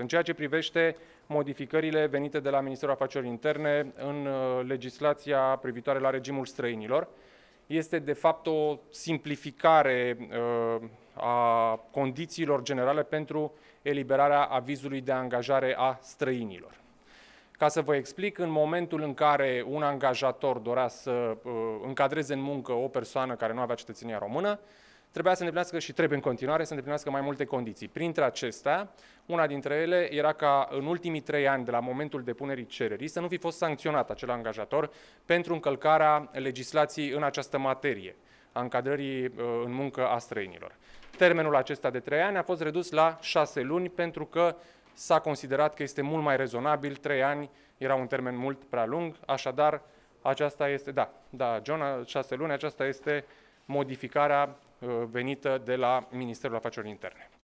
În ceea ce privește modificările venite de la Ministerul Afacerilor Interne în uh, legislația privitoare la regimul străinilor, este de fapt o simplificare uh, a condițiilor generale pentru eliberarea avizului de angajare a străinilor. Ca să vă explic, în momentul în care un angajator dorea să uh, încadreze în muncă o persoană care nu avea cetățenia română, Trebuia să îndeplinească și trebuie în continuare să îndeplinească mai multe condiții. Printre acestea, una dintre ele era ca în ultimii trei ani de la momentul depunerii cererii să nu fi fost sancționat acel angajator pentru încălcarea legislației în această materie a încadrării uh, în muncă a străinilor. Termenul acesta de trei ani a fost redus la șase luni pentru că s-a considerat că este mult mai rezonabil, trei ani era un termen mult prea lung, așadar aceasta este, da, da, John, șase luni, aceasta este modificarea uh, venită de la Ministerul Afacerilor Interne.